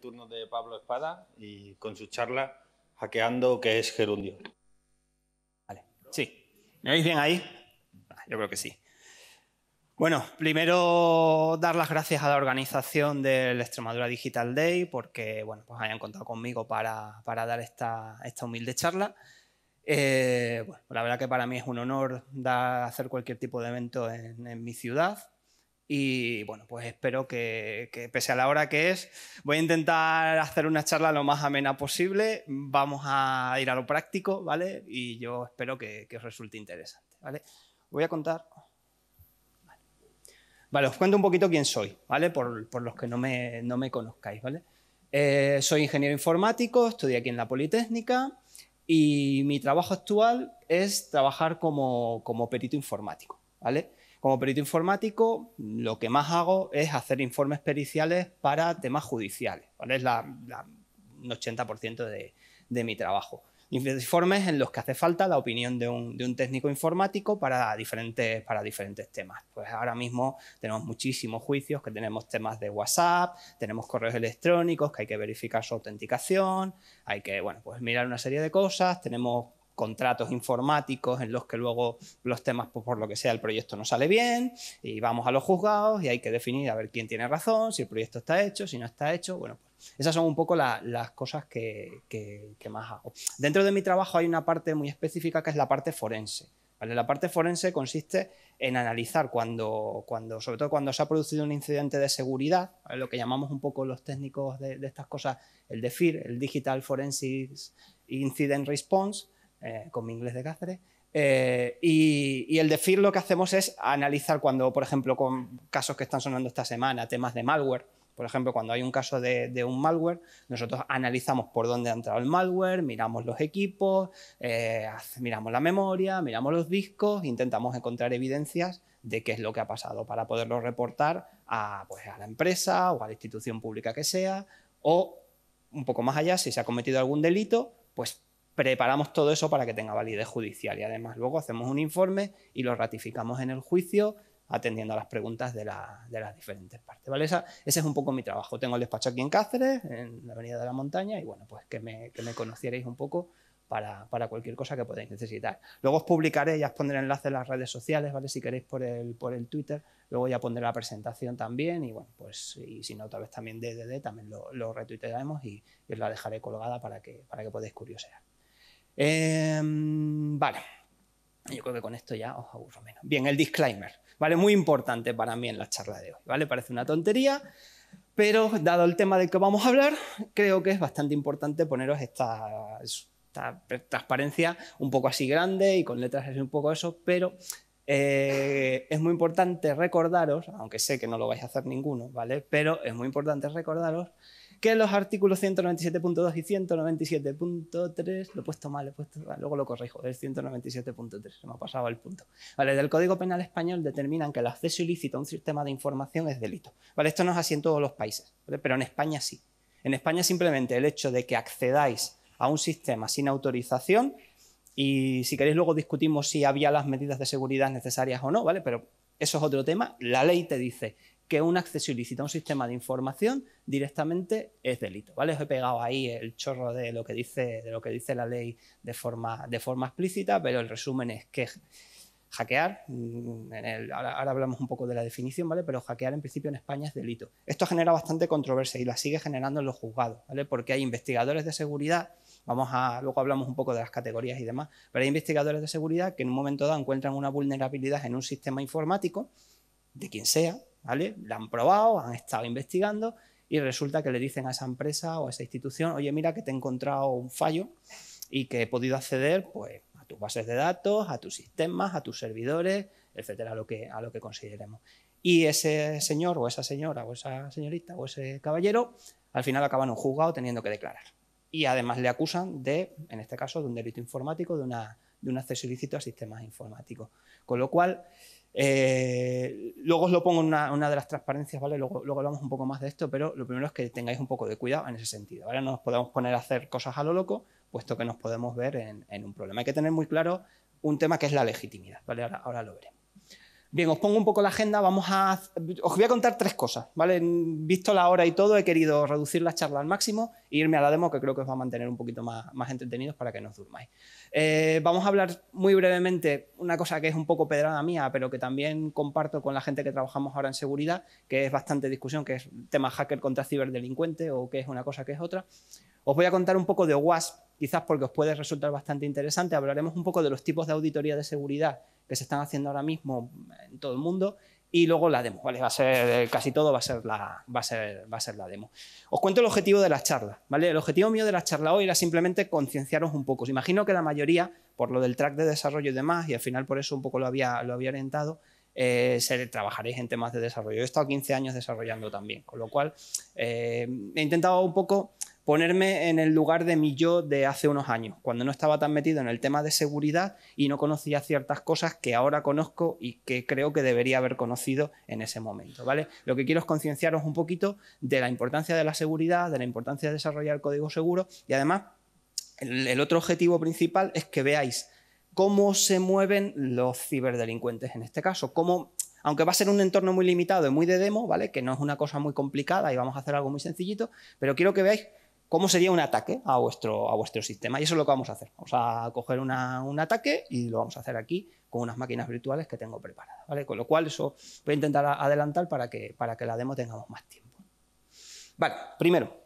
turno de Pablo Espada y con su charla Hackeando, que es Gerundio. Vale, sí. ¿Me oís bien ahí? Yo creo que sí. Bueno, primero dar las gracias a la organización del Extremadura Digital Day porque bueno, pues hayan contado conmigo para, dar esta, humilde charla. Eh, bueno, la verdad que para mí es un honor dar, hacer cualquier tipo de evento en mi ciudad y bueno, pues espero que, pese a la hora que es, voy a intentar hacer una charla lo más amena posible. Vamos a ir a lo práctico, ¿vale? Y yo espero que, os resulte interesante, ¿vale? Voy a contar. Vale. os cuento un poquito quién soy, ¿vale? Por, los que no me, conozcáis, ¿vale? Eh, soy ingeniero informático, estudié aquí en la Politécnica y mi trabajo actual es trabajar como, como perito informático, ¿vale? Como perito informático, lo que más hago es hacer informes periciales para temas judiciales, Es la, un 80% de, mi trabajo. Informes en los que hace falta la opinión de un, técnico informático para diferentes, para diferentes temas. Pues ahora mismo tenemos muchísimos juicios, que tenemos temas de WhatsApp, tenemos correos electrónicos, que hay que verificar su autenticación, hay que, bueno, pues mirar una serie de cosas, tenemos contratos informáticos en los que luego los temas, pues, por lo que sea, el proyecto no sale bien y vamos a los juzgados y hay que definir a ver quién tiene razón, si el proyecto está hecho, si no está hecho. Bueno, pues esas son un poco las cosas que, más hago. Dentro de mi trabajo hay una parte muy específica que es la parte forense. ¿Vale? La parte forense consiste en analizar cuando, cuando, sobre todo cuando se ha producido un incidente de seguridad, lo que llamamos un poco los técnicos de, de estas cosas, el DEFIR, el Digital Forensic Incident Response, eh, con mi inglés de Cáceres. Eh, y, el decir lo que hacemos es analizar cuando, por ejemplo, con casos que están sonando esta semana, temas de malware, por ejemplo, cuando hay un caso de, un malware, nosotros analizamos por dónde ha entrado el malware, miramos los equipos, eh, miramos la memoria, miramos los discos, intentamos encontrar evidencias de qué es lo que ha pasado para poderlo reportar a, pues, a la empresa o a la institución pública que sea, o un poco más allá, si se ha cometido algún delito, pues preparamos todo eso para que tenga validez judicial y además luego hacemos un informe y lo ratificamos en el juicio atendiendo a las preguntas de, las diferentes partes. ¿vale? ese es un poco mi trabajo. Tengo el despacho aquí en Cáceres, en la Avenida de la Montaña, y bueno, pues que me, que conocierais un poco para, cualquier cosa que podáis necesitar. Luego os publicaré, ya os pondré enlace en las redes sociales, ¿vale? Si queréis por el, por el Twitter, luego ya pondré la presentación también y bueno, pues y si no, tal vez también DDD, también lo, lo retuitearemos y, y, os la dejaré colgada para que, para que podáis curiosear. Em, vale. Yo creo que con esto ya os aburro menos. Bien, el disclaimer, ¿vale? Muy importante para mí en la charla de hoy, ¿vale? Parece una tontería, pero dado el tema del que vamos a hablar, creo que es bastante importante poneros esta, esta transparencia un poco así grande y con letras así un poco eso, pero eh, es muy importante recordaros, aunque sé que no lo vais a hacer ninguno, ¿vale? Pero es muy importante recordaros que los artículos 197.2 y 197.3, lo he puesto mal, he puesto, luego lo corrijo, es 197.3, se me ha pasado el punto. Vale, del Código Penal Español determinan que el acceso ilícito a un sistema de información es delito. Vale, esto no es así en todos los países, pero en España sí. En España simplemente el hecho de que accedáis a un sistema sin autorización y si queréis luego discutimos si había las medidas de seguridad necesarias o no, ¿vale? Pero eso es otro tema. La ley te dice, que un acceso ilícito a un sistema de información directamente es delito. ¿vale? Os he pegado ahí el chorro de lo que dice, de lo que dice la ley de forma, de forma explícita, pero el resumen es que hackear, mm, ahora, hablamos un poco de la definición, ¿vale? Pero hackear en principio en España es delito. Esto genera bastante controversia y la sigue generando en los juzgados, ¿vale? Porque hay investigadores de seguridad, vamos a, luego hablamos un poco de las categorías y demás, pero hay investigadores de seguridad que en un momento dado encuentran una vulnerabilidad en un sistema informático, de quien sea, ¿vale? La han probado, han estado investigando y resulta que le dicen a esa empresa o a esa institución, oye, mira que te he encontrado un fallo y que he podido acceder pues, a tus bases de datos, a tus sistemas, a tus servidores, etcétera, a lo que, consideremos. Y ese señor o esa señora o esa señorita o ese caballero al final acaban en un juzgado teniendo que declarar. Y además le acusan de, en este caso, de un delito informático, de un acceso ilícito a sistemas informáticos. Con lo cual, eh, luego os lo pongo en una, de las transparencias, ¿vale? Luego, hablamos un poco más de esto, pero lo primero es que tengáis un poco de cuidado en ese sentido, Ahora No nos podemos poner a hacer cosas a lo loco, puesto que nos podemos ver en, un problema. Hay que tener muy claro un tema que es la legitimidad, ¿vale? Ahora, ahora lo veremos. Bien, os pongo un poco la agenda, vamos a... Os voy a contar tres cosas, ¿vale? Visto la hora y todo, he querido reducir la charla al máximo e irme a la demo, que creo que os va a mantener un poquito más, más entretenidos para que no os durmáis. Eh, vamos a hablar muy brevemente una cosa que es un poco pedrada mía, pero que también comparto con la gente que trabajamos ahora en seguridad, que es bastante discusión, que es tema hacker contra ciberdelincuente o que es una cosa que es otra. Os voy a contar un poco de OWASP, quizás porque os puede resultar bastante interesante. Hablaremos un poco de los tipos de auditoría de seguridad que se están haciendo ahora mismo en todo el mundo y luego la demo, ¿vale? Va a ser, eh, casi todo va a ser la, demo. Os cuento el objetivo de la charla. ¿vale? El objetivo mío de la charla hoy era simplemente concienciaros un poco. Os imagino que la mayoría, por lo del track de desarrollo y demás, y al final por eso un poco lo había, orientado, eh, trabajaréis en temas de desarrollo. he estado 15 años desarrollando también, con lo cual eh, he intentado un poco ponerme en el lugar de mi yo de hace unos años, cuando no estaba tan metido en el tema de seguridad y no conocía ciertas cosas que ahora conozco y que creo que debería haber conocido en ese momento, ¿vale? Lo que quiero es concienciaros un poquito de la importancia de la seguridad, de la importancia de desarrollar código seguro y además el, otro objetivo principal es que veáis cómo se mueven los ciberdelincuentes en este caso, cómo aunque va a ser un entorno muy limitado y muy de demo, ¿vale? Que no es una cosa muy complicada y vamos a hacer algo muy sencillito, pero quiero que veáis cómo sería un ataque a vuestro, a vuestro sistema. Y eso es lo que vamos a hacer. Vamos a coger un ataque y lo vamos a hacer aquí con unas máquinas virtuales que tengo preparadas. Con lo cual, eso voy a intentar adelantar para que, para que la demo tengamos más tiempo. Vale, primero,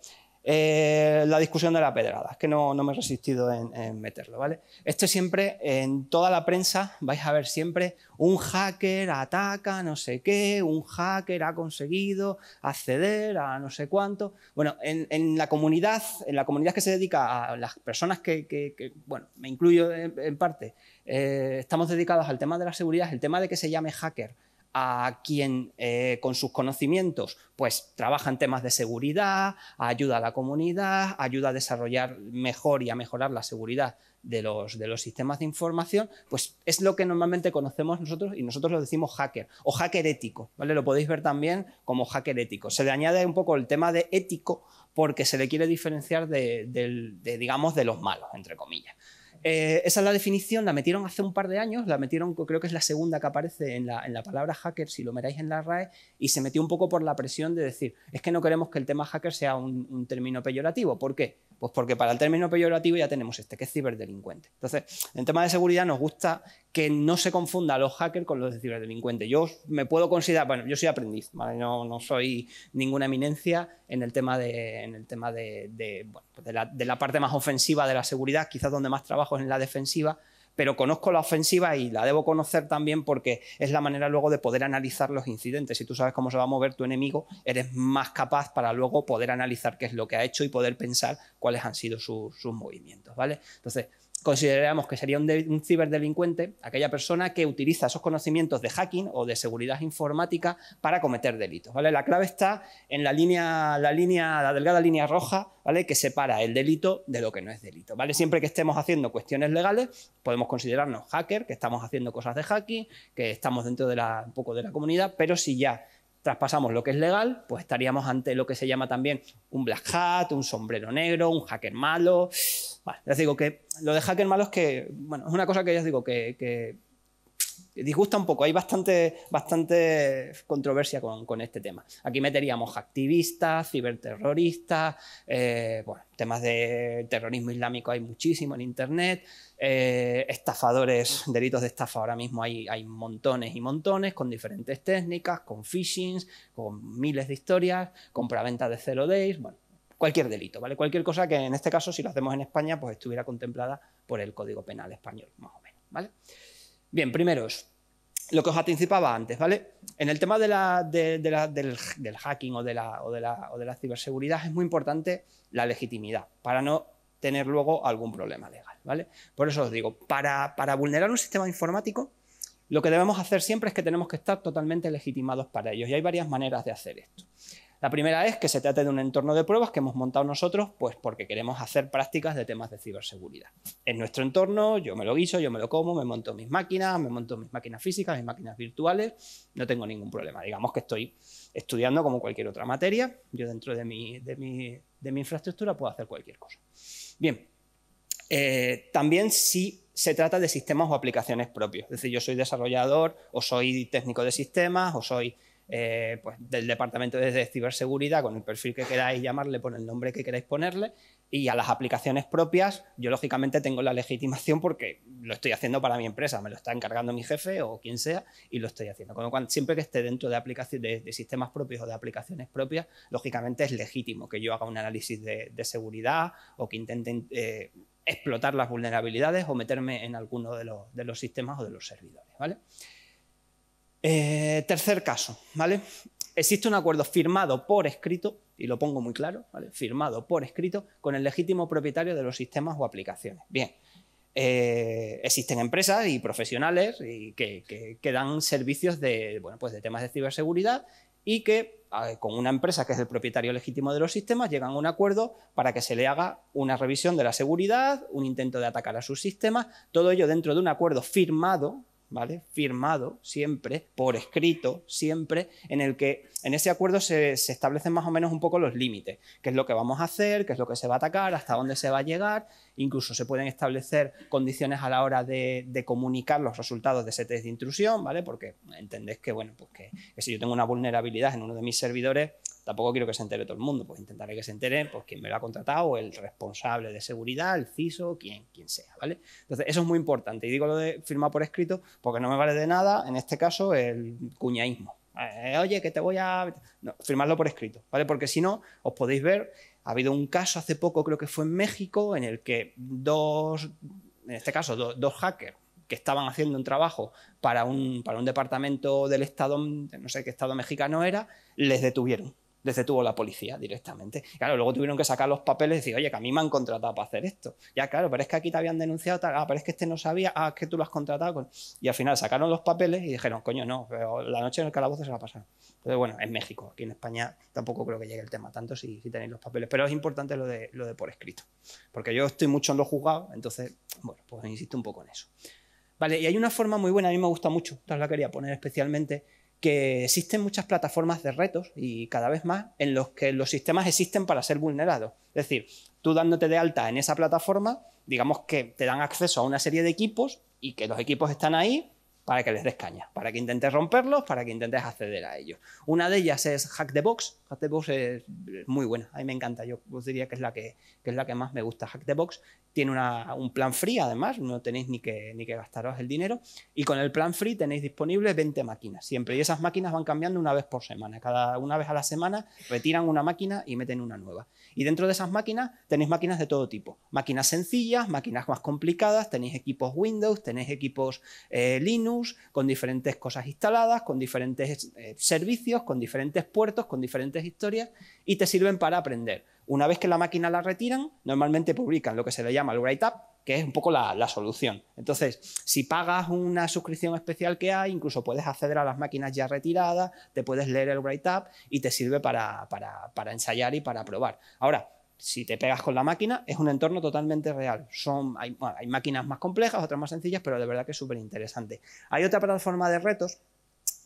eh, la discusión de la pedrada, es que no, no me he resistido en, meterlo, ¿vale? Esto siempre, en toda la prensa, vais a ver siempre un hacker ataca no sé qué, un hacker ha conseguido acceder a no sé cuánto. Bueno, en, la comunidad, en la comunidad que se dedica a las personas que, bueno, me incluyo en, parte, eh, estamos dedicados al tema de la seguridad, el tema de que se llame hacker a quien eh, con sus conocimientos pues trabaja en temas de seguridad, ayuda a la comunidad, ayuda a desarrollar mejor y a mejorar la seguridad de los, sistemas de información, pues es lo que normalmente conocemos nosotros y nosotros lo decimos hacker o hacker ético, ¿vale? Lo podéis ver también como hacker ético. Se le añade un poco el tema de ético porque se le quiere diferenciar digamos, de los malos, entre comillas. Eh, esa es la definición, la metieron hace un par de años, la metieron, creo que es la segunda que aparece en la, palabra hacker, si lo miráis en la RAE, y se metió un poco por la presión de decir, es que no queremos que el tema hacker sea un término peyorativo. ¿Por qué? Pues porque para el término peyorativo ya tenemos este, que es ciberdelincuente. Entonces, en tema de seguridad nos gusta que no se confunda a los hackers con los ciberdelincuentes. Yo me puedo considerar, bueno, yo soy aprendiz, no, soy ninguna eminencia en el tema de, en el tema pues de, la, de la parte más ofensiva de la seguridad, quizás donde más trabajo es en la defensiva, pero conozco la ofensiva y la debo conocer también porque es la manera luego de poder analizar los incidentes. Si tú sabes cómo se va a mover tu enemigo, eres más capaz para luego poder analizar qué es lo que ha hecho y poder pensar cuáles han sido sus movimientos, ¿vale? Entonces, consideramos que sería un, ciberdelincuente aquella persona que utiliza esos conocimientos de hacking o de seguridad informática para cometer delitos. ¿vale? La clave está en la línea, la línea, la delgada línea roja, ¿vale? que separa el delito de lo que no es delito. ¿vale? Siempre que estemos haciendo cuestiones legales, podemos considerarnos hacker, que estamos haciendo cosas de hacking, que estamos dentro de la, poco de la comunidad, pero si ya traspasamos lo que es legal, pues estaríamos ante lo que se llama también un black hat, un sombrero negro, un hacker malo. Bueno, les digo que lo de hacker malo es que, bueno, es una cosa que ya os digo que disgusta un poco, hay bastante, bastante controversia con, este tema. Aquí meteríamos activistas, ciberterroristas, eh, bueno, temas de terrorismo islámico hay muchísimo en Internet, eh, estafadores, delitos de estafa ahora mismo hay, hay montones y montones, con diferentes técnicas, con phishing, con miles de historias, compra-venta de celo days, bueno, cualquier delito, ¿vale? Cualquier cosa que en este caso, si lo hacemos en España, pues estuviera contemplada por el Código Penal español, más o menos, ¿vale? Bien, primeros, lo que os anticipaba antes, ¿vale? En el tema del, hacking o de la, ciberseguridad es muy importante la legitimidad, para no tener luego algún problema legal, ¿vale? Por eso os digo, para, para, vulnerar un sistema informático, lo que debemos hacer siempre es que tenemos que estar totalmente legitimados para ello. Y hay varias maneras de hacer esto. La primera es que se trata de un entorno de pruebas que hemos montado nosotros pues porque queremos hacer prácticas de temas de ciberseguridad. En nuestro entorno yo me lo guiso, yo me lo como, me monto mis máquinas, me monto mis máquinas físicas, mis máquinas virtuales, no tengo ningún problema. Digamos que estoy estudiando como cualquier otra materia, yo dentro de mi, infraestructura puedo hacer cualquier cosa. Bien, eh, también si se trata de sistemas o aplicaciones propios, es decir, yo soy desarrollador o soy técnico de sistemas o soy eh, pues, del departamento de ciberseguridad con el perfil que queráis llamarle, por el nombre que queráis ponerle, y a las aplicaciones propias, yo lógicamente tengo la legitimación porque lo estoy haciendo para mi empresa, me lo está encargando mi jefe o quien sea y lo estoy haciendo. Con siempre que esté dentro de, de, de, sistemas propios o de aplicaciones propias, lógicamente es legítimo que yo haga un análisis de, seguridad o que intente eh, explotar las vulnerabilidades o meterme en alguno de los, de los sistemas o de los servidores. ¿vale? Eh, tercer caso, ¿vale? Existe un acuerdo firmado por escrito, y lo pongo muy claro, firmado por escrito con el legítimo propietario de los sistemas o aplicaciones. Bien, eh, existen empresas y profesionales que, dan servicios de, bueno, pues de temas de ciberseguridad y que ah, con una empresa que es el propietario legítimo de los sistemas llegan a un acuerdo para que se le haga una revisión de la seguridad, un intento de atacar a sus sistemas, todo ello dentro de un acuerdo firmado ¿vale? Firmado siempre, por escrito siempre, en el que en ese acuerdo se, se establecen más o menos un poco los límites, qué es lo que vamos a hacer, qué es lo que se va a atacar, hasta dónde se va a llegar, Incluso se pueden establecer condiciones a la hora de, comunicar los resultados de ese test de intrusión, ¿vale? Porque entendés que, bueno, pues que, si yo tengo una vulnerabilidad en uno de mis servidores, tampoco quiero que se entere todo el mundo, pues intentaré que se entere pues, quien me lo ha contratado, el responsable de seguridad, el CISO, quien, quien sea, ¿vale? Entonces, eso es muy importante. Y digo lo de firmar por escrito porque no me vale de nada, en este caso, el cuñaísmo. Eh, oye, que te voy a... No, firmarlo por escrito, ¿vale? Porque si no, os podéis ver ha habido un caso hace poco, creo que fue en México, en el que dos, en este caso, dos hackers que estaban haciendo un trabajo para un, para un departamento del Estado, no sé qué Estado mexicano era, les detuvieron desde tuvo la policía directamente. Claro, luego tuvieron que sacar los papeles y decir, oye, que a mí me han contratado para hacer esto. Ya, claro, pero es que aquí te habían denunciado, ah, pero es que este no sabía, ah, es que tú lo has contratado. Y al final sacaron los papeles y dijeron, coño, no, pero la noche en el calabozo se la pasaron. Entonces, bueno, en México, aquí en España tampoco creo que llegue el tema tanto si, tenéis los papeles, pero es importante lo de, lo de por escrito, porque yo estoy mucho en lo juzgado, entonces, bueno, pues insisto un poco en eso. Vale, y hay una forma muy buena, a mí me gusta mucho, entonces la quería poner especialmente, que existen muchas plataformas de retos y cada vez más en los que los sistemas existen para ser vulnerados. Es decir, tú dándote de alta en esa plataforma, digamos que te dan acceso a una serie de equipos y que los equipos están ahí para que les des caña, para que intentes romperlos, para que intentes acceder a ellos. Una de ellas es Hack the Box. Hack the Box es muy buena, a mí me encanta, yo diría que es la que, que es la que más me gusta, Hack the Box, tiene un plan free, además, no tenéis ni que, gastaros el dinero. Y con el plan free tenéis disponibles 20 máquinas siempre. Y esas máquinas van cambiando una vez por semana. Cada una vez a la semana retiran una máquina y meten una nueva. Y dentro de esas máquinas tenéis máquinas de todo tipo. Máquinas sencillas, máquinas más complicadas, tenéis equipos Windows, tenéis equipos eh, Linux, con diferentes cosas instaladas, con diferentes eh, servicios, con diferentes puertos, con diferentes historias, y te sirven para aprender una vez que la máquina la retiran, normalmente publican lo que se le llama el write-up, que es un poco la, solución. Entonces, si pagas una suscripción especial que hay, incluso puedes acceder a las máquinas ya retiradas, te puedes leer el write-up y te sirve para, para, ensayar y para probar. Ahora, si te pegas con la máquina, es un entorno totalmente real. Son, hay, máquinas más complejas, otras más sencillas, pero de verdad que es súper interesante. Hay otra plataforma de retos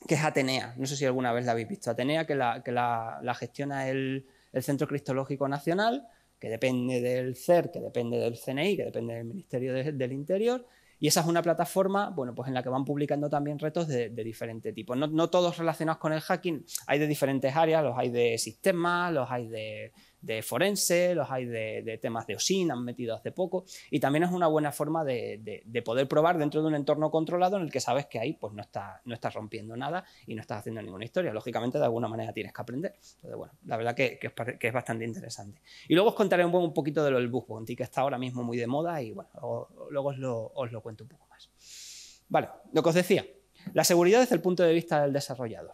que es Atenea. No sé si alguna vez la habéis visto. Atenea, que la gestiona el, el Centro Cristológico Nacional, que depende del CER, que depende del CNI, que depende del Ministerio del Interior, y esa es una plataforma bueno, pues en la que van publicando también retos de, diferente tipo. no, todos relacionados con el hacking, hay de diferentes áreas, los hay de sistemas, los hay de, de forense, los hay de, temas de OSIN, han metido hace poco, y también es una buena forma de, poder probar dentro de un entorno controlado en el que sabes que ahí pues, no, estás, no estás rompiendo nada y no estás haciendo ninguna historia. Lógicamente, de alguna manera tienes que aprender. Entonces, bueno, la verdad que, es, bastante interesante. Y luego os contaré un, un poquito de lo del bug que está ahora mismo muy de moda y bueno, luego, os lo cuento un poco más. Vale, lo que os decía. La seguridad desde el punto de vista del desarrollador.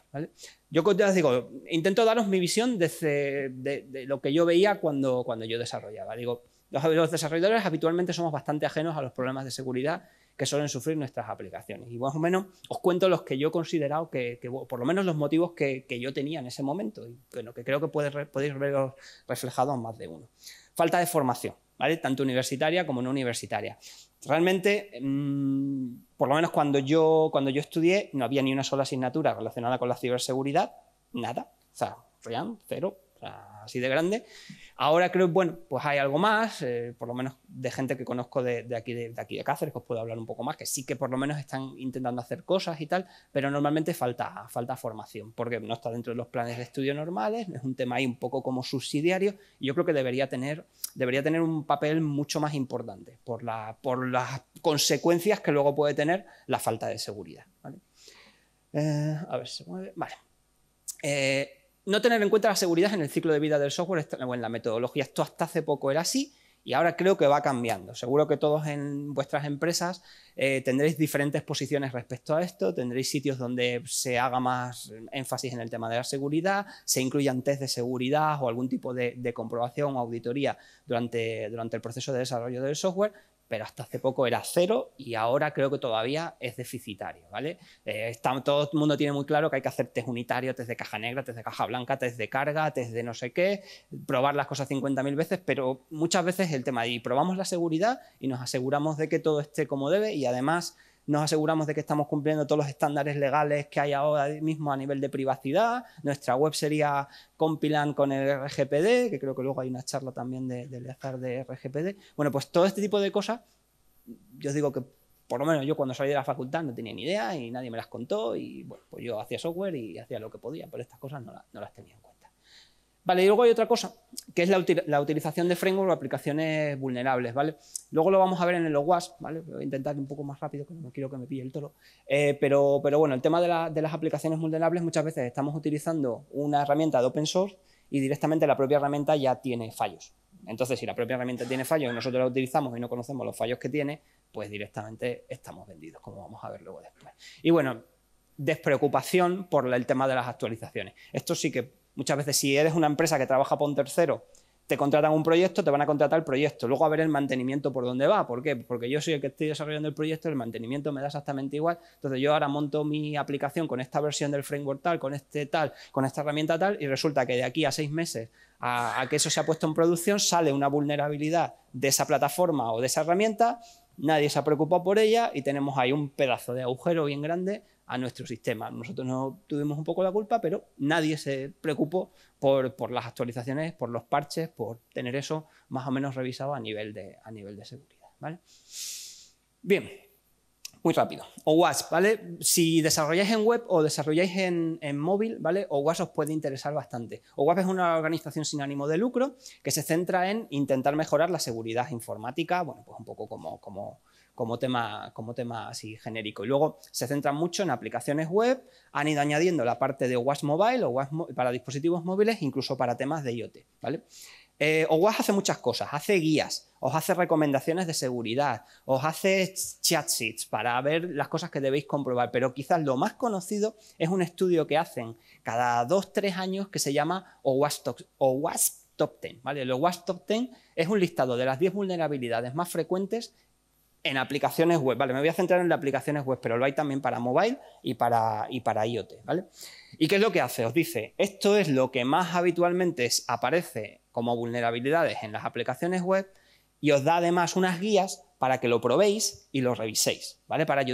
Yo digo, intento daros mi visión de, lo que yo veía cuando, cuando yo desarrollaba. Digo, los, desarrolladores habitualmente somos bastante ajenos a los problemas de seguridad que suelen sufrir nuestras aplicaciones. Y más o menos os cuento los que yo he considerado que, por lo menos los motivos que, yo tenía en ese momento y que creo que puede, podéis ver reflejados más de uno. Falta de formación, ¿vale? Tanto universitaria como no universitaria. Realmente mm, por lo menos cuando yo, cuando yo estudié, no había ni una sola asignatura relacionada con la ciberseguridad, nada. O sea, cero, así de grande. Ahora creo, bueno, pues hay algo más, eh, por lo menos de gente que conozco de, aquí, de, aquí de Cáceres, que os puedo hablar un poco más, que sí que por lo menos están intentando hacer cosas y tal, pero normalmente falta, falta formación, porque no está dentro de los planes de estudio normales, es un tema ahí un poco como subsidiario, y yo creo que debería tener, debería tener un papel mucho más importante por, la, por las consecuencias que luego puede tener la falta de seguridad. Eh, a ver, se mueve. Vale. Eh, no tener en cuenta la seguridad en el ciclo de vida del software o en la metodología. Esto hasta hace poco era así y ahora creo que va cambiando. Seguro que todos en vuestras empresas eh, tendréis diferentes posiciones respecto a esto, tendréis sitios donde se haga más énfasis en el tema de la seguridad, se incluyan test de seguridad o algún tipo de, comprobación o auditoría durante, durante el proceso de desarrollo del software pero hasta hace poco era cero y ahora creo que todavía es deficitario, ¿vale? Eh, todo el mundo tiene muy claro que hay que hacer test unitario, test de caja negra, test de caja blanca, test de carga, test de no sé qué, probar las cosas 50.000 veces, pero muchas veces el tema de probamos la seguridad y nos aseguramos de que todo esté como debe y además nos aseguramos de que estamos cumpliendo todos los estándares legales que hay ahora mismo a nivel de privacidad, nuestra web sería compilan con el RGPD, que creo que luego hay una charla también de, del azar de RGPD. Bueno, pues todo este tipo de cosas, yo digo que por lo menos yo cuando salí de la facultad no tenía ni idea y nadie me las contó y bueno, pues yo hacía software y hacía lo que podía, pero estas cosas no, no las tenía en cuenta. Vale, y luego hay otra cosa, que es la, utilización de frameworks o aplicaciones vulnerables, ¿vale? Luego lo vamos a ver en el OWASP, ¿vale? Voy a intentar un poco más rápido, que no quiero que me pille el toro. Eh, pero, pero bueno, el tema de, de las aplicaciones vulnerables, muchas veces estamos utilizando una herramienta de open source y directamente la propia herramienta ya tiene fallos. Entonces, si la propia herramienta tiene fallos y nosotros la utilizamos y no conocemos los fallos que tiene, pues directamente estamos vendidos, como vamos a ver luego después. Y bueno, despreocupación por el tema de las actualizaciones. Esto sí que Muchas veces si eres una empresa que trabaja por un tercero, te contratan un proyecto, te van a contratar el proyecto, luego a ver el mantenimiento por dónde va. ¿Por qué? Porque yo soy el que estoy desarrollando el proyecto, el mantenimiento me da exactamente igual. Entonces yo ahora monto mi aplicación con esta versión del framework tal, con este tal, con esta herramienta tal, y resulta que de aquí a seis meses a, que eso se ha puesto en producción sale una vulnerabilidad de esa plataforma o de esa herramienta, nadie se ha preocupado por ella y tenemos ahí un pedazo de agujero bien grande a nuestro sistema. Nosotros no tuvimos un poco la culpa, pero nadie se preocupó por, las actualizaciones, por los parches, por tener eso más o menos revisado a nivel de, a nivel de seguridad. ¿vale? Bien, muy rápido. OWASP, ¿vale? Si desarrolláis en web o desarrolláis en, en móvil, ¿vale? OWASP os puede interesar bastante. OWASP es una organización sin ánimo de lucro que se centra en intentar mejorar la seguridad informática, bueno, pues un poco como, como como tema, como tema así genérico. Y luego se centran mucho en aplicaciones web, han ido añadiendo la parte de WAS Mobile o para dispositivos móviles, incluso para temas de IoT. ¿vale? Eh, OWASP hace muchas cosas, hace guías, os hace recomendaciones de seguridad, os hace chat sheets para ver las cosas que debéis comprobar, pero quizás lo más conocido es un estudio que hacen cada dos tres años que se llama OWASP Top, OWASP Top 10. ¿vale? El OWASP Top 10 es un listado de las 10 vulnerabilidades más frecuentes en aplicaciones web. Vale, me voy a centrar en las aplicaciones web, pero lo hay también para mobile y para, IoT. ¿vale? ¿Y qué es lo que hace? Os dice, esto es lo que más habitualmente aparece como vulnerabilidades en las aplicaciones web y os da además unas guías para que lo probéis y lo reviséis, ¿vale? Para,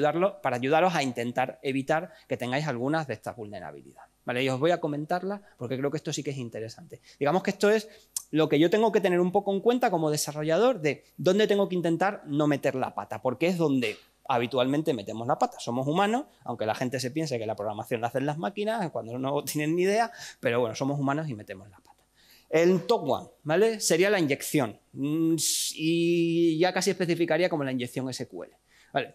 para ayudaros a intentar evitar que tengáis algunas de estas vulnerabilidades. Y os voy a comentarla porque creo que esto sí que es interesante. Digamos que esto es lo que yo tengo que tener un poco en cuenta como desarrollador de dónde tengo que intentar no meter la pata, porque es donde habitualmente metemos la pata. Somos humanos, aunque la gente se piense que la programación la hacen las máquinas cuando no tienen ni idea, pero bueno, somos humanos y metemos la pata. El top one, ¿vale? Sería la inyección mm, y ya casi especificaría como la inyección SQL.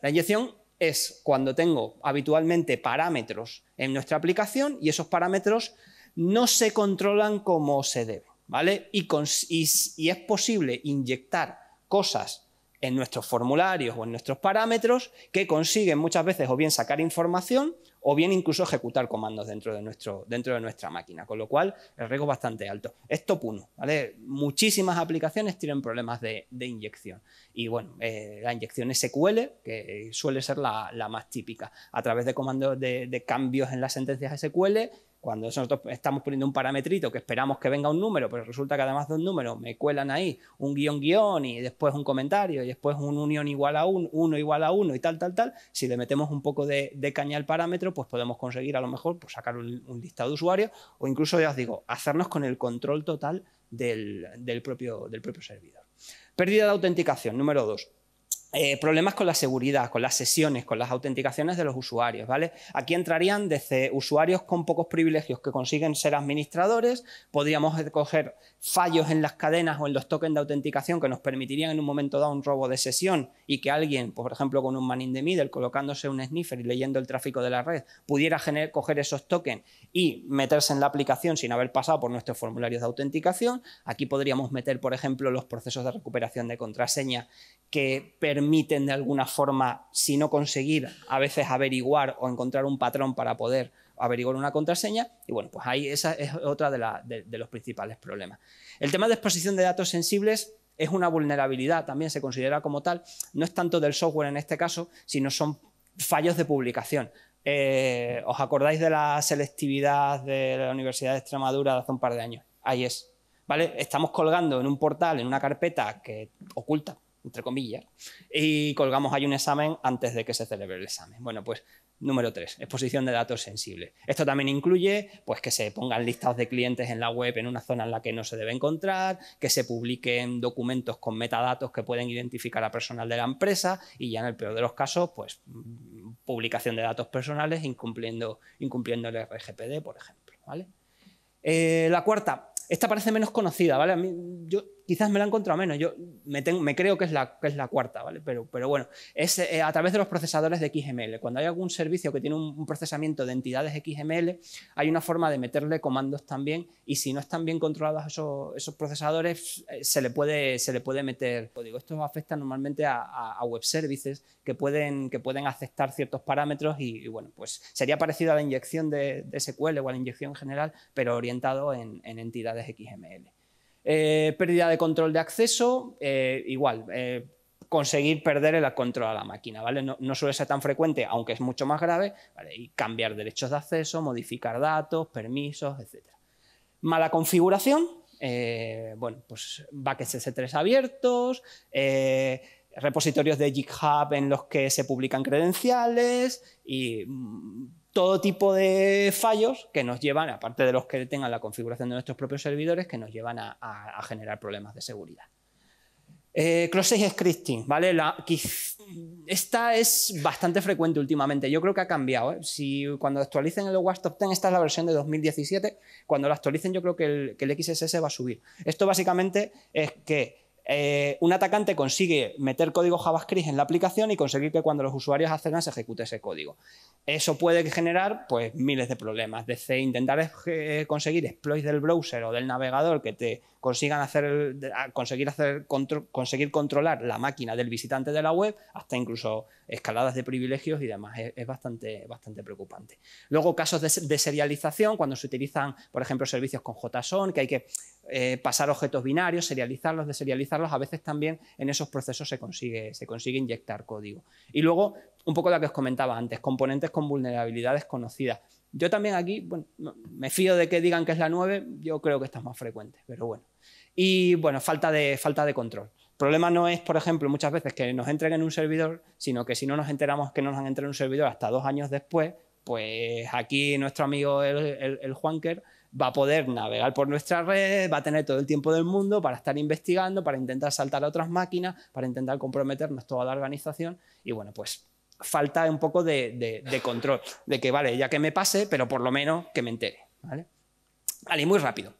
la inyección es cuando tengo habitualmente parámetros en nuestra aplicación y esos parámetros no se controlan como se debe, y es posible inyectar cosas en nuestros formularios o en nuestros parámetros que consiguen muchas veces o bien sacar información o bien incluso ejecutar comandos dentro de, nuestro, dentro de nuestra máquina, con lo cual el riesgo es bastante alto. Es top 1, ¿vale? Muchísimas aplicaciones tienen problemas de, inyección y bueno, eh, la inyección SQL, que suele ser la, más típica, a través de comandos de cambios en las sentencias SQL cuando nosotros estamos poniendo un parametrito que esperamos que venga un número, pero resulta que además de un número me cuelan ahí un guión guión y después un comentario y después un unión igual a un, uno igual a uno y tal, tal, tal, si le metemos un poco de, caña al parámetro, pues podemos conseguir a lo mejor pues, sacar un, listado de usuarios o incluso, ya os digo, hacernos con el control total del, propio, del propio servidor. Pérdida de autenticación, número dos eh, problemas con la seguridad, con las sesiones, con las autenticaciones de los usuarios, ¿vale? Aquí entrarían desde usuarios con pocos privilegios que consiguen ser administradores, podríamos coger fallos en las cadenas o en los tokens de autenticación que nos permitirían en un momento dado un robo de sesión y que alguien, pues, por ejemplo, con un man in the middle, colocándose un sniffer y leyendo el tráfico de la red, pudiera coger esos tokens y meterse en la aplicación sin haber pasado por nuestros formularios de autenticación. Aquí podríamos meter, por ejemplo, los procesos de recuperación de contraseña que permiten emiten de alguna forma, si no conseguir, a veces averiguar o encontrar un patrón para poder averiguar una contraseña. Y bueno, pues ahí esa es otra de, los principales problemas. El tema de exposición de datos sensibles es una vulnerabilidad, también se considera como tal. No es tanto del software en este caso, sino son fallos de publicación. Eh, ¿Os acordáis de la selectividad de la Universidad de Extremadura hace un par de años? Ahí es. ¿Vale? Estamos colgando en un portal, en una carpeta que oculta entre comillas, y colgamos ahí un examen antes de que se celebre el examen. Bueno, pues número tres, exposición de datos sensibles. Esto también incluye pues, que se pongan listas de clientes en la web en una zona en la que no se debe encontrar, que se publiquen documentos con metadatos que pueden identificar a personal de la empresa y ya en el peor de los casos, pues publicación de datos personales incumpliendo, incumpliendo el RGPD, por ejemplo. ¿vale? Eh, la cuarta, esta parece menos conocida, ¿vale? A yo quizás me la he encontrado menos. Yo me, tengo, me creo que es, la, cuarta, ¿vale? Pero, bueno, es eh, a través de los procesadores de XML. Cuando hay algún servicio que tiene un, procesamiento de entidades XML, hay una forma de meterle comandos también y si no están bien controlados esos, procesadores, eh, se, le puede, meter código. Esto afecta normalmente a, web services que pueden, aceptar ciertos parámetros y, bueno, pues sería parecido a la inyección de, SQL o a la inyección general, pero orientado en entidades XML. Eh, pérdida de control de acceso, eh, igual, eh, conseguir perder el control a la máquina, ¿vale? No, suele ser tan frecuente, aunque es mucho más grave, y cambiar derechos de acceso, modificar datos, permisos, etc. Mala configuración, bueno, pues buckets S3 abiertos, repositorios de GitHub en los que se publican credenciales y mm, todo tipo de fallos que nos llevan, aparte de los que tengan la configuración de nuestros propios servidores, que nos llevan a, generar problemas de seguridad. Eh, cross scripting, ¿vale? esta es bastante frecuente últimamente, yo creo que ha cambiado. ¿eh? Si cuando actualicen el OWASP Top 10, esta es la versión de 2017, cuando la actualicen yo creo que el XSS va a subir. Esto básicamente es que eh, un atacante consigue meter código JavaScript en la aplicación y conseguir que cuando los usuarios accedan se ejecute ese código. Eso puede generar pues, miles de problemas, desde intentar eh, conseguir exploits del browser o del navegador que te consigan hacer, conseguir, hacer, conseguir controlar la máquina del visitante de la web, hasta incluso escaladas de privilegios y demás. Es, bastante, bastante preocupante. Luego, casos de, de serialización, cuando se utilizan, por ejemplo, servicios con JSON, que hay que eh, pasar objetos binarios, serializarlos, deserializarlos, a veces también en esos procesos se consigue, se consigue inyectar código. Y luego, un poco lo que os comentaba antes, componentes con vulnerabilidades conocidas. Yo también aquí, bueno, me fío de que digan que es la 9, yo creo que esta es más frecuente, pero bueno. Y bueno, falta de, falta de control. El problema no es, por ejemplo, muchas veces que nos entren en un servidor, sino que si no nos enteramos que nos han entrado en un servidor hasta dos años después, pues aquí nuestro amigo el, el, el Juanker va a poder navegar por nuestra red, va a tener todo el tiempo del mundo para estar investigando, para intentar saltar a otras máquinas, para intentar comprometernos toda la organización. Y bueno, pues falta un poco de, control, de que vale, ya que me pase, pero por lo menos que me entere. Vale, muy rápido.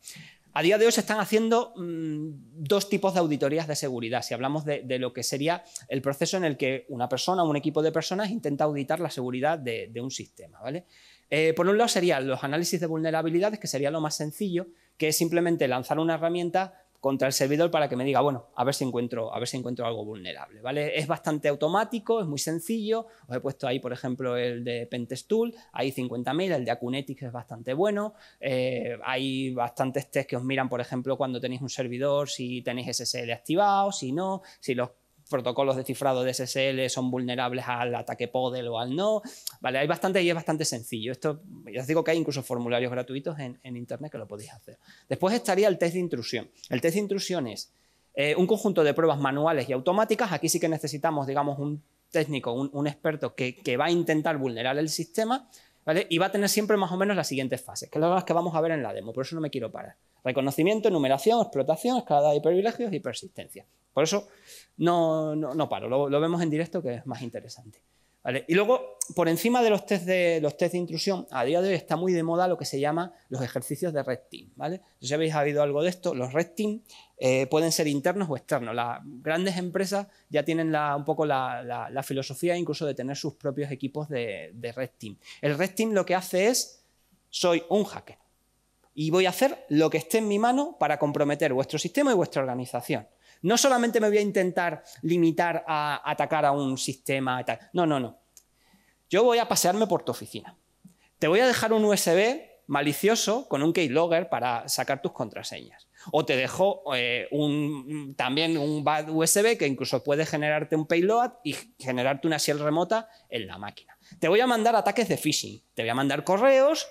A día de hoy se están haciendo mm, dos tipos de auditorías de seguridad. Si hablamos de, lo que sería el proceso en el que una persona, o un equipo de personas intenta auditar la seguridad de, de un sistema, ¿vale? Eh, por un lado serían los análisis de vulnerabilidades, que sería lo más sencillo, que es simplemente lanzar una herramienta contra el servidor para que me diga, bueno, a ver si encuentro, a ver si encuentro algo vulnerable. ¿vale? Es bastante automático, es muy sencillo. Os he puesto ahí, por ejemplo, el de Pentest Tool, hay 50.000, el de Acunetics es bastante bueno. Eh, hay bastantes test que os miran, por ejemplo, cuando tenéis un servidor, si tenéis SSL activado, si no, si los protocolos de cifrado de SSL son vulnerables al ataque PODEL o al no. Vale, hay bastante y es bastante sencillo. Esto, ya os digo que hay incluso formularios gratuitos en, Internet que lo podéis hacer. Después estaría el test de intrusión. El test de intrusión es eh, un conjunto de pruebas manuales y automáticas. Aquí sí que necesitamos, digamos, un técnico, un, experto que va a intentar vulnerar el sistema ¿vale? Y va a tener siempre más o menos las siguientes fases, que son las que vamos a ver en la demo, por eso no me quiero parar. Reconocimiento, numeración, explotación, escalada de privilegios y persistencia. Por eso no, no, no paro, lo vemos en directo que es más interesante. Y luego, por encima de los test de, los de intrusión, a día de hoy está muy de moda lo que se llama los ejercicios de Red Team. ¿vale? Si habéis habido algo de esto, los Red Team eh, pueden ser internos o externos. Las grandes empresas ya tienen un poco la, filosofía incluso de tener sus propios equipos de Red Team. El Red Team lo que hace es, soy un hacker y voy a hacer lo que esté en mi mano para comprometer vuestro sistema y vuestra organización. No solamente me voy a intentar limitar a atacar a un sistema. No, no, no. Yo voy a pasearme por tu oficina. Te voy a dejar un USB malicioso con un keylogger para sacar tus contraseñas. O te dejo eh, también un bad USB que incluso puede generarte un payload y generarte una shell remota en la máquina. Te voy a mandar ataques de phishing, te voy a mandar correos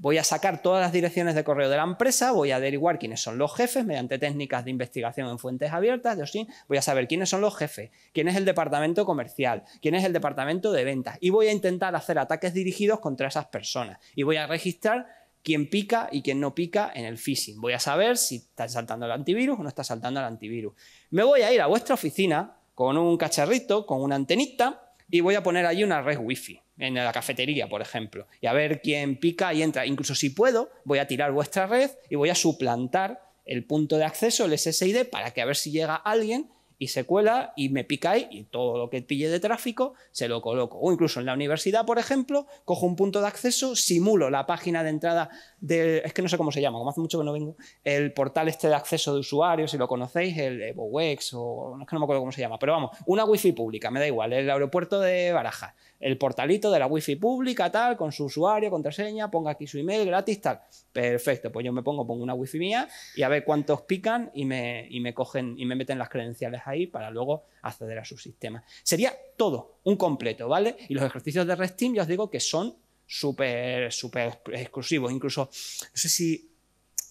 Voy a sacar todas las direcciones de correo de la empresa, voy a averiguar quiénes son los jefes mediante técnicas de investigación en fuentes abiertas, de voy a saber quiénes son los jefes, quién es el departamento comercial, quién es el departamento de ventas y voy a intentar hacer ataques dirigidos contra esas personas y voy a registrar quién pica y quién no pica en el phishing. Voy a saber si está saltando el antivirus o no está saltando el antivirus. Me voy a ir a vuestra oficina con un cacharrito, con una antenita y voy a poner allí una red wifi en la cafetería, por ejemplo, y a ver quién pica y entra. Incluso si puedo, voy a tirar vuestra red y voy a suplantar el punto de acceso, el SSID, para que a ver si llega alguien y se cuela y me pica ahí y todo lo que pille de tráfico se lo coloco. O incluso en la universidad, por ejemplo, cojo un punto de acceso, simulo la página de entrada del, es que no sé cómo se llama, como hace mucho que no vengo, el portal este de acceso de usuarios, si lo conocéis, el EvoWex o no es que no me acuerdo cómo se llama, pero vamos, una wifi pública, me da igual, el aeropuerto de Baraja, el portalito de la wifi pública, tal, con su usuario, contraseña, ponga aquí su email gratis, tal. Perfecto, pues yo me pongo, pongo una wifi mía y a ver cuántos pican y me, y me cogen y me meten las credenciales ahí para luego acceder a su sistema. Sería todo, un completo, ¿vale? Y los ejercicios de resting ya os digo que son súper, súper exclusivos. Incluso, no sé si,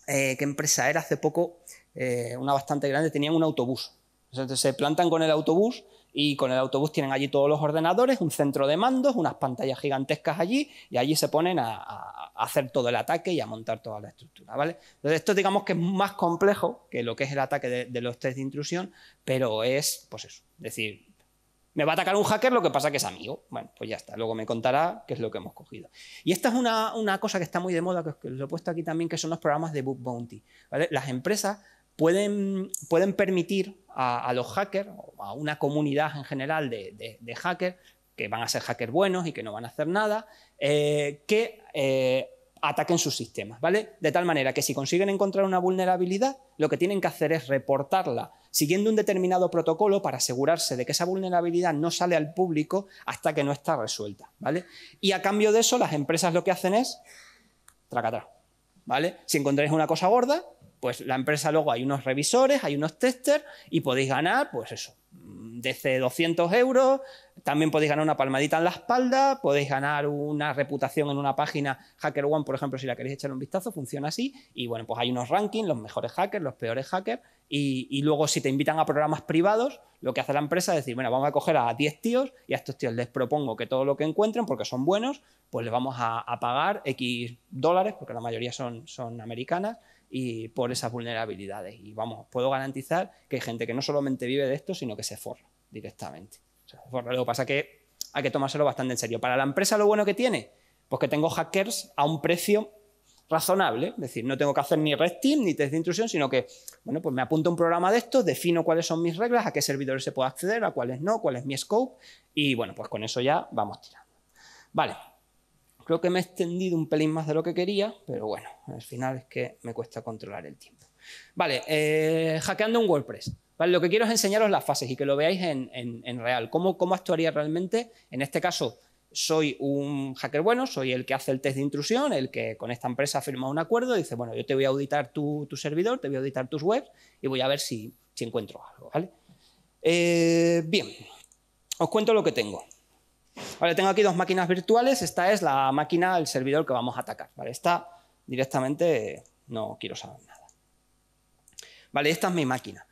eh, qué empresa era hace poco, eh, una bastante grande, tenían un autobús. Entonces se plantan con el autobús y con el autobús tienen allí todos los ordenadores, un centro de mandos, unas pantallas gigantescas allí, y allí se ponen a, hacer todo el ataque y a montar toda la estructura, ¿vale? Entonces, esto digamos que es más complejo que lo que es el ataque de, los test de intrusión, pero es, pues eso, es decir, me va a atacar un hacker, lo que pasa que es amigo. Bueno, pues ya está, luego me contará qué es lo que hemos cogido. Y esta es una, cosa que está muy de moda, que lo he puesto aquí también, que son los programas de book bounty. Las empresas pueden, pueden permitir a, los hackers, o a una comunidad en general de, hackers, que van a ser hackers buenos y que no van a hacer nada, eh, que eh, ataquen sus sistemas, ¿vale? De tal manera que si consiguen encontrar una vulnerabilidad, lo que tienen que hacer es reportarla siguiendo un determinado protocolo para asegurarse de que esa vulnerabilidad no sale al público hasta que no está resuelta, ¿vale? Y a cambio de eso, las empresas lo que hacen es, Traca ¿vale? Si encontráis una cosa gorda, pues la empresa luego hay unos revisores, hay unos testers y podéis ganar, pues eso, desde mm, 200 euros, también podéis ganar una palmadita en la espalda, podéis ganar una reputación en una página HackerOne, por ejemplo, si la queréis echar un vistazo, funciona así. Y bueno, pues hay unos rankings, los mejores hackers, los peores hackers. Y, luego si te invitan a programas privados, lo que hace la empresa es decir, bueno, vamos a coger a 10 tíos y a estos tíos les propongo que todo lo que encuentren, porque son buenos, pues les vamos a, pagar X dólares, porque la mayoría son, son americanas, y por esas vulnerabilidades. Y vamos, puedo garantizar que hay gente que no solamente vive de esto, sino que se forra directamente. se forra. Lo que pasa es que hay que tomárselo bastante en serio. Para la empresa lo bueno que tiene, pues que tengo hackers a un precio razonable, es decir, no tengo que hacer ni red team ni test de intrusión, sino que, bueno, pues me apunto un programa de estos, defino cuáles son mis reglas, a qué servidores se puede acceder, a cuáles no, cuál es mi scope, y bueno, pues con eso ya vamos tirando. Vale, Creo que me he extendido un pelín más de lo que quería, pero bueno, al final es que me cuesta controlar el tiempo. Vale, eh, hackeando un WordPress. lo que quiero es enseñaros las fases y que lo veáis en, real. ¿Cómo, ¿Cómo actuaría realmente? En este caso, soy un hacker bueno, soy el que hace el test de intrusión, el que con esta empresa firma un acuerdo, y dice, bueno, yo te voy a auditar tu, servidor, te voy a auditar tus webs y voy a ver si, encuentro algo, ¿vale? Eh, bien, os cuento lo que tengo tengo aquí dos máquinas virtuales. Esta es la máquina, el servidor que vamos a atacar. Vale, esta directamente no quiero saber nada. Vale, esta es mi máquina.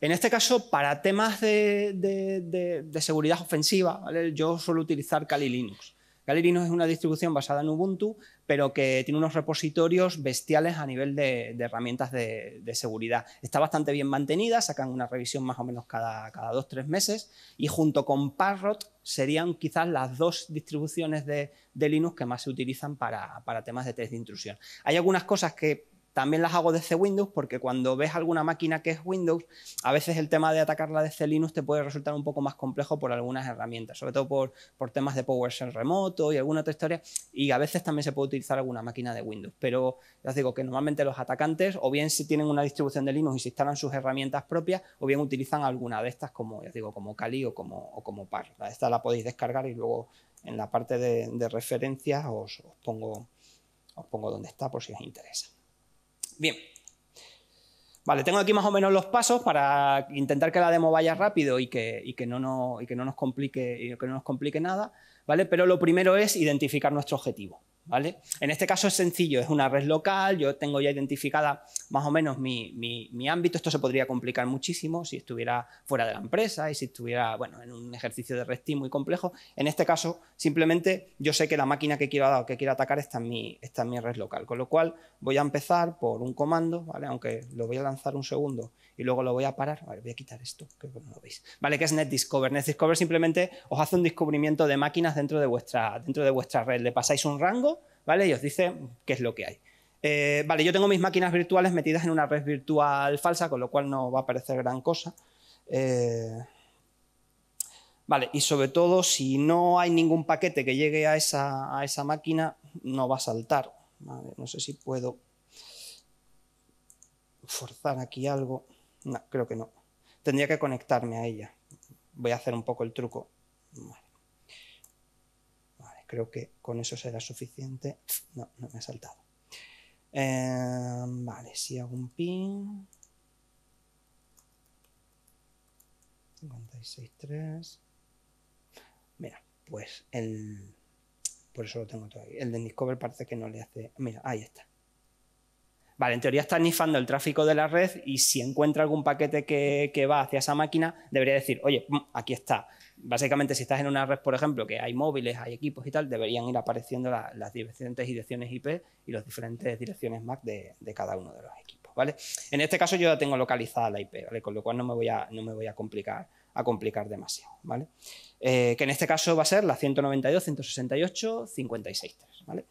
En este caso, para temas de, seguridad ofensiva, yo suelo utilizar Kali Linux. Kali es una distribución basada en Ubuntu, pero que tiene unos repositorios bestiales a nivel de, herramientas de, seguridad. Está bastante bien mantenida, sacan una revisión más o menos cada, cada dos, tres meses, y junto con Parrot serían quizás las dos distribuciones de, Linux que más se utilizan para, para temas de test de intrusión. Hay algunas cosas que también las hago desde Windows porque cuando ves alguna máquina que es Windows, a veces el tema de atacarla desde Linux te puede resultar un poco más complejo por algunas herramientas, sobre todo por, por temas de PowerShell remoto y alguna otra historia. Y a veces también se puede utilizar alguna máquina de Windows. Pero ya os digo que normalmente los atacantes, o bien si tienen una distribución de Linux y se instalan sus herramientas propias, o bien utilizan alguna de estas como, ya digo, como Kali o como, o como Par. Esta la podéis descargar y luego en la parte de, referencias os, pongo, os pongo donde está por si os interesa. Bien. Vale, tengo aquí más o menos los pasos para intentar que la demo vaya rápido y que, no, y que no, nos complique, que no nos complique nada, ¿vale? Pero lo primero es identificar nuestro objetivo. En este caso es sencillo, es una red local, yo tengo ya identificada más o menos mi, ámbito, esto se podría complicar muchísimo si estuviera fuera de la empresa y si estuviera, en un ejercicio de red muy complejo. En este caso, simplemente yo sé que la máquina que quiero, que quiero atacar está en, mi, está en mi red local, con lo cual voy a empezar por un comando, Aunque lo voy a lanzar un segundo y luego lo voy a parar. voy a quitar esto, que no veis. Vale, que es NetDiscover. NetDiscover simplemente os hace un descubrimiento de máquinas dentro de vuestra, dentro de vuestra red. Le pasáis un rango, ¿vale? Y os dice qué es lo que hay. Eh, vale, yo tengo mis máquinas virtuales metidas en una red virtual falsa, con lo cual no va a aparecer gran cosa. Eh, vale, y sobre todo, si no hay ningún paquete que llegue a esa, a esa máquina, no va a saltar. Vale, no sé si puedo forzar aquí algo. No, creo que no. Tendría que conectarme a ella. Voy a hacer un poco el truco. Vale. creo que con eso será suficiente. No, no me ha saltado. Em, vale, si hago un pin. 56.3. Mira, pues el. Por eso lo tengo todavía. El de Discover parece que no le hace. Mira, ahí está. Vale, en teoría está nifando el tráfico de la red y si encuentra algún paquete que, va hacia esa máquina, debería decir, oye, mm, aquí está. Básicamente, si estás en una red, por ejemplo, que hay móviles, hay equipos y tal, deberían ir apareciendo las diferentes direcciones IP y las diferentes direcciones MAC de, cada uno de los equipos, ¿vale? En este caso yo ya tengo localizada la IP, Con lo cual no me voy a, no me voy a complicar a complicar demasiado, ¿vale? Eh, que en este caso va a ser la 192, ¿vale?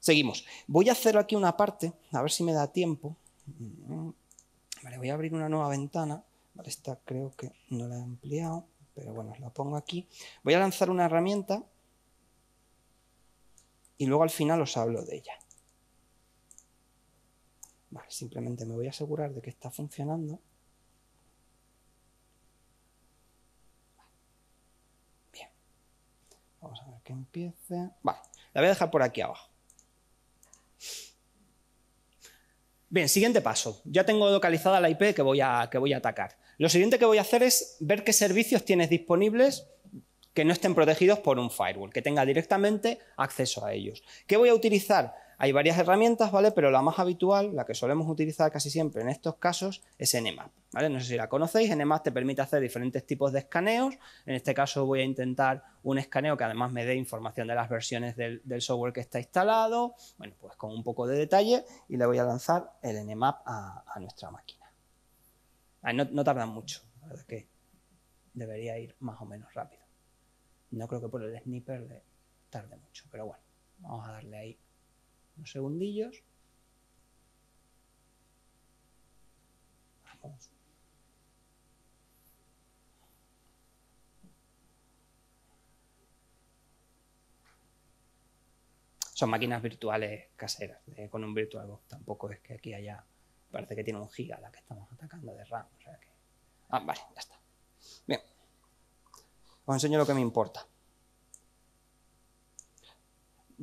Seguimos. Voy a hacer aquí una parte, a ver si me da tiempo. Vale, voy a abrir una nueva ventana. esta creo que no la he ampliado, pero bueno, la pongo aquí. Voy a lanzar una herramienta y luego al final os hablo de ella. simplemente me voy a asegurar de que está funcionando. Bien. Vamos a ver que empiece. Vale, la voy a dejar por aquí abajo. Bien, siguiente paso. Ya tengo localizada la IP que voy, a, que voy a atacar. Lo siguiente que voy a hacer es ver qué servicios tienes disponibles que no estén protegidos por un firewall, que tenga directamente acceso a ellos. ¿Qué voy a utilizar? Hay varias herramientas, ¿vale? Pero la más habitual, la que solemos utilizar casi siempre en estos casos, es Nmap, ¿vale? No sé si la conocéis, Nmap te permite hacer diferentes tipos de escaneos. En este caso voy a intentar un escaneo que además me dé información de las versiones del, software que está instalado, bueno, pues con un poco de detalle y le voy a lanzar el Nmap a, nuestra máquina. no, tarda mucho, la verdad que debería ir más o menos rápido. No creo que por el sniper tarde mucho, pero bueno, vamos a darle ahí unos segundillos. Son máquinas virtuales caseras, eh, con un VirtualBox. Tampoco es que aquí allá Parece que tiene un giga la que estamos atacando de RAM. O sea que... Ah, vale, ya está. Bien. Os enseño lo que me importa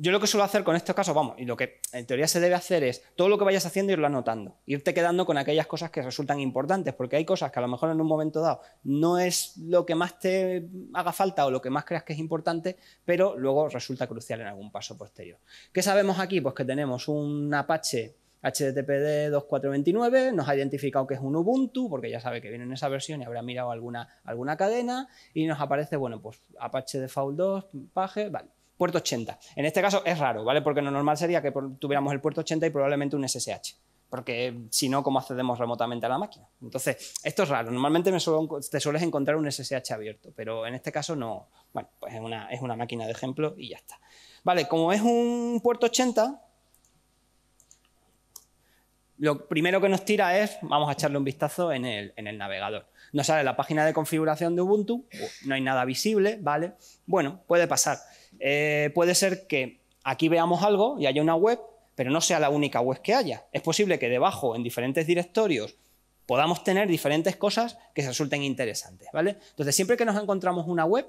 yo lo que suelo hacer con estos casos, vamos, y lo que en teoría se debe hacer es todo lo que vayas haciendo irlo anotando, irte quedando con aquellas cosas que resultan importantes, porque hay cosas que a lo mejor en un momento dado no es lo que más te haga falta o lo que más creas que es importante, pero luego resulta crucial en algún paso posterior. ¿Qué sabemos aquí? Pues que tenemos un Apache HTTPD 2429, nos ha identificado que es un Ubuntu, porque ya sabe que viene en esa versión y habrá mirado alguna, alguna cadena, y nos aparece, bueno, pues Apache Default 2, Page, vale puerto 80. En este caso es raro, ¿vale? Porque lo normal sería que tuviéramos el puerto 80 y probablemente un SSH. Porque si no, ¿cómo accedemos remotamente a la máquina? Entonces, esto es raro. Normalmente te sueles encontrar un SSH abierto, pero en este caso no. Bueno, pues es una, máquina de ejemplo y ya está. Vale, como es un puerto 80, lo primero que nos tira es, vamos a echarle un vistazo en el navegador. No sale la página de configuración de Ubuntu, no hay nada visible, ¿vale? Bueno, puede pasar. Eh, puede ser que aquí veamos algo y haya una web, pero no sea la única web que haya. Es posible que debajo, en diferentes directorios, podamos tener diferentes cosas que resulten interesantes, ¿vale? Entonces, siempre que nos encontramos una web,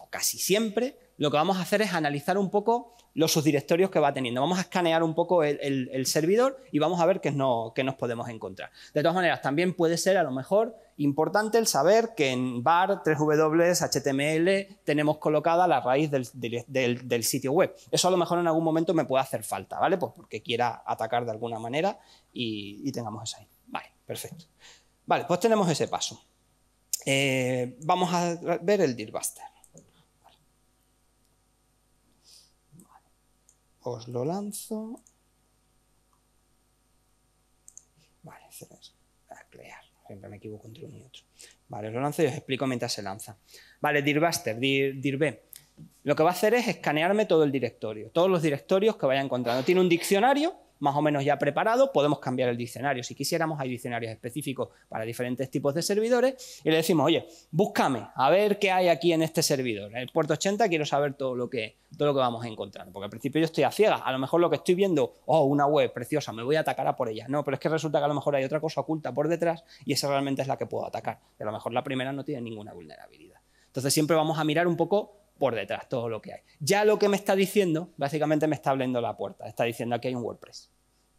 o casi siempre, lo que vamos a hacer es analizar un poco los subdirectorios que va teniendo. Vamos a escanear un poco el, servidor y vamos a ver qué, no, qué nos podemos encontrar. De todas maneras, también puede ser a lo mejor Importante el saber que en bar 3w HTML tenemos colocada la raíz del, sitio web. Eso a lo mejor en algún momento me puede hacer falta, ¿vale? Pues porque quiera atacar de alguna manera y, tengamos eso ahí. Vale, perfecto. Vale, pues tenemos ese paso. Eh, vamos a ver el dirbuster. Os lo lanzo. Vale, eso. Siempre me equivoco entre uno y otro. Vale, lo lanzo y os explico mientras se lanza. Vale, dirbuster, dir, dirb. Lo que va a hacer es escanearme todo el directorio, todos los directorios que vaya encontrando. Tiene un diccionario más o menos ya preparado, podemos cambiar el diccionario. Si quisiéramos, hay diccionarios específicos para diferentes tipos de servidores y le decimos, oye, búscame, a ver qué hay aquí en este servidor. En el puerto 80 quiero saber todo lo que, todo lo que vamos encontrar porque al principio yo estoy a ciegas. A lo mejor lo que estoy viendo, oh, una web preciosa, me voy a atacar a por ella. No, pero es que resulta que a lo mejor hay otra cosa oculta por detrás y esa realmente es la que puedo atacar. Y a lo mejor la primera no tiene ninguna vulnerabilidad. Entonces siempre vamos a mirar un poco por detrás todo lo que hay. Ya lo que me está diciendo, básicamente me está abriendo la puerta, está diciendo aquí hay un WordPress,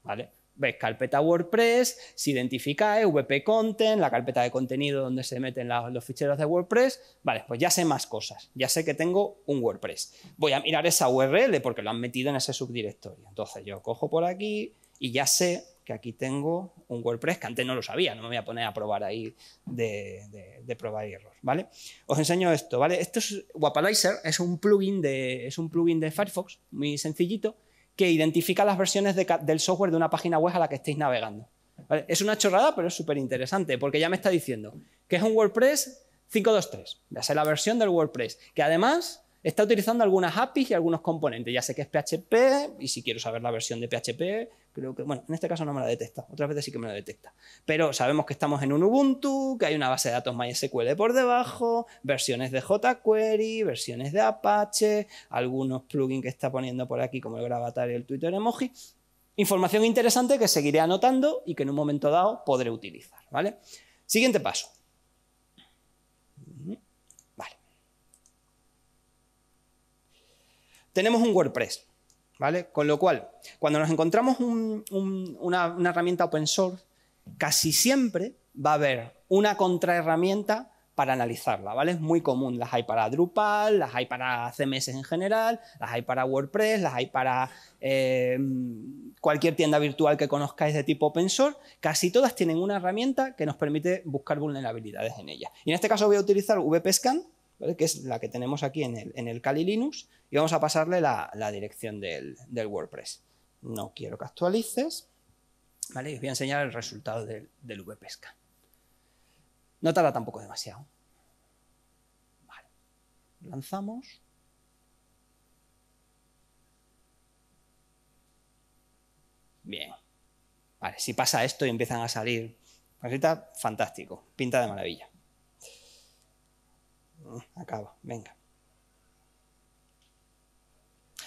¿vale? Ves carpeta WordPress, se identifica, ¿eh? VP Content, la carpeta de contenido donde se meten los ficheros de WordPress. Vale, pues ya sé más cosas, ya sé que tengo un WordPress. Voy a mirar esa URL porque lo han metido en ese subdirectorio. Entonces yo cojo por aquí y ya sé que aquí tengo un WordPress que antes no lo sabía, no me voy a poner a probar ahí de, probar y error, ¿vale? Os enseño esto, ¿vale? Esto es Wapalizer, es un plugin de, es un plugin de Firefox muy sencillito que identifica las versiones del software de una página web a la que estéis navegando. Es una chorrada, pero es súper interesante porque ya me está diciendo que es un WordPress 5.2.3, ya sé la versión del WordPress, que además está utilizando algunas APIs y algunos componentes. Ya sé que es PHP y si quiero saber la versión de PHP, Creo que, bueno, en este caso no me la detecta, otras veces sí que me la detecta. Pero sabemos que estamos en un Ubuntu, que hay una base de datos MySQL por debajo, versiones de jQuery, versiones de Apache, algunos plugins que está poniendo por aquí como el Gravatar y el Twitter Emoji. Información interesante que seguiré anotando y que en un momento dado podré utilizar, ¿vale? Siguiente paso. Tenemos un WordPress. Con lo cual, cuando nos encontramos una, herramienta open source, casi siempre va a haber una contraherramienta para analizarla, ¿vale? Es muy común, las hay para Drupal, las hay para CMS en general, las hay para WordPress, las hay para eh, cualquier tienda virtual que conozcáis de tipo open source, casi todas tienen una herramienta que nos permite buscar vulnerabilidades en ellas. Y en este caso voy a utilizar VPScan, que es la que tenemos aquí en el, en Kali Linux, y vamos a pasarle la, dirección del, WordPress. No quiero que actualices, ¿vale? Y os voy a enseñar el resultado del, del VPesca. No tarda tampoco demasiado. Lanzamos. Bien. si pasa esto y empiezan a salir fantástico. Pinta de maravilla. Mm, acaba, venga.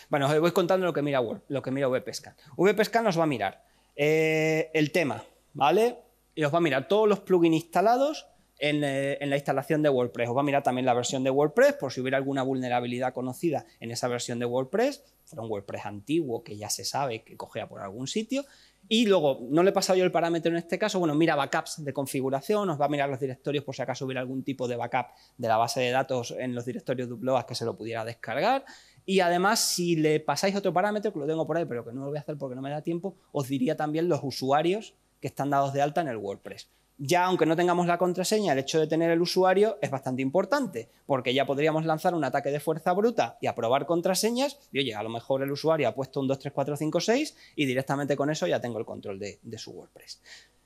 Bueno, os voy contando lo que mira, Word, lo que mira VPScan. VPScan nos va a mirar eh, el tema, ¿vale? Y os va a mirar todos los plugins instalados eh, en, la instalación de WordPress. Os va a mirar también la versión de WordPress por si hubiera alguna vulnerabilidad conocida en esa versión de WordPress. era un WordPress antiguo que ya se sabe que cogea por algún sitio. Y luego, no le he pasado yo el parámetro en este caso, bueno, mira backups de configuración, os va a mirar los directorios por si acaso hubiera algún tipo de backup de la base de datos en los directorios de que se lo pudiera descargar. Y además, si le pasáis otro parámetro, que lo tengo por ahí, pero que no lo voy a hacer porque no me da tiempo, os diría también los usuarios que están dados de alta en el WordPress ya aunque no tengamos la contraseña, el hecho de tener el usuario es bastante importante, porque ya podríamos lanzar un ataque de fuerza bruta y aprobar contraseñas, y oye, a lo mejor el usuario ha puesto un 2, 3, 4, 5, 6 y directamente con eso ya tengo el control de, su WordPress.